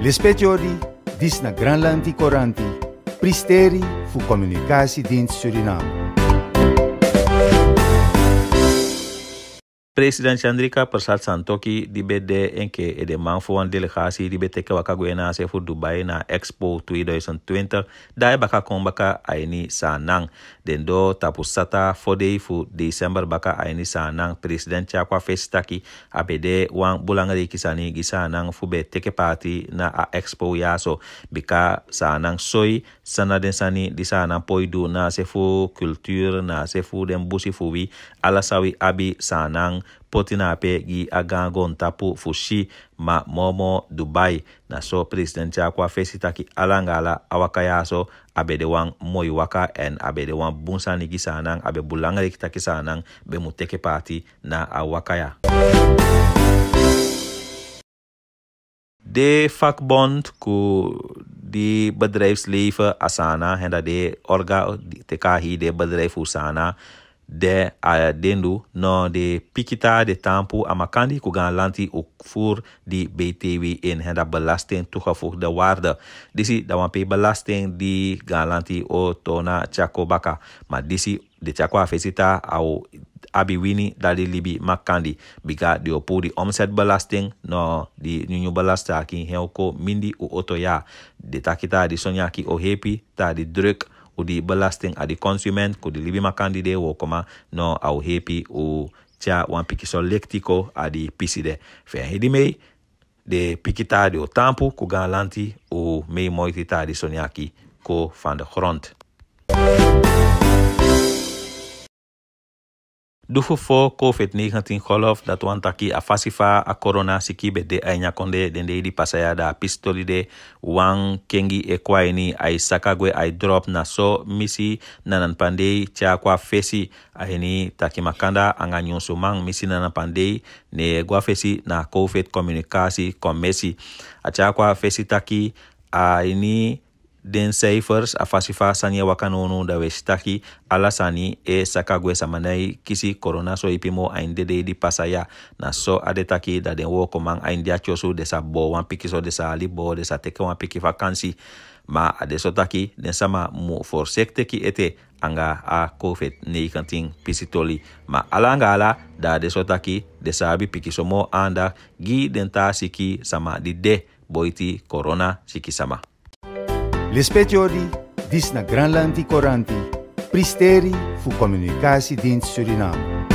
Lispetiori, dis na Granlanti Coranti, Pristeri voor Communicatiedienst Suriname. President Chandrika prasad Santoki di be de enke e de manfo delegasi di be teke waka gue na Dubai na Expo 2020 dai baka kon baka aini sanang den do tapu sata fodei fu December baka aini sanang President Chakwa Festaki abede wan bulangari kisani gi sanang fu be teke party na a Expo yaso bika sanang soi sana den sani di sanang poidu na sefu kultur na sefu den busi fu wi ala sawi abi sanang potina peegi agangon tapu fushi ma momo dubai na so president yakwa fesitaki alangala awaka yaso abe de wan moyi waka en abe de wan bunsanigi sanan abe bulangrikitaki sanan be mu teke pati na awaka ya de fakbond ku di bedrifes leife asana henda de orga te kahi de bedrife fu sana de a no de pikita de tampu amakandi kugan lanti o fur di BTW in en dat belasting de warda Disi dat wan pe belasting di gaan lanti o tona chakobaka baka. disi de chako afesita au abi wini dali libi makandi biga di opo di belasting no di nyunyu belasta ki heoko mindi u oto ya. de takita di sonya ki hepi, ta di druk udi belasting adi consument kudi libi makandi de wo koma no au hepi u cha wan piki so lektiko adi pisi de fe hidi mei de piki tadi o tampu ku gan lanti u mei moiti ta adi soniaki ko van de grond dufu fo covid-19 golf dat taki a fasifa a korona siki be de ai nyakonde den de pasaya da pistoli de wan kengi e kwaini ai saka gue ai drop na so misi nanan pandei kwa fesi aini taki makanda anga nyonso misi nanan pandei ne gua fesi na covid komunikasi kommesi a cakwa kwa fesi taki aini den fers afasifa saniya wakanonu da ala alasani e sakagwe samanai kisi corona so ipimo aindede di pasaya na so adetaki da den wo koman aindia choso de sa bo wan piki so de sa ali bo de sa teke wan piki vakansi ma ade so taki den sama mu forsekteki ete anga a COVID-19 pisitoli. Ma alanga ala da ade so taki de sa abi piki somo anda gi ta siki sama di de boiti corona siki sama. Lispetiori, dis na Granlandi Coranti, Pristeri voor Communicatiedienst Suriname.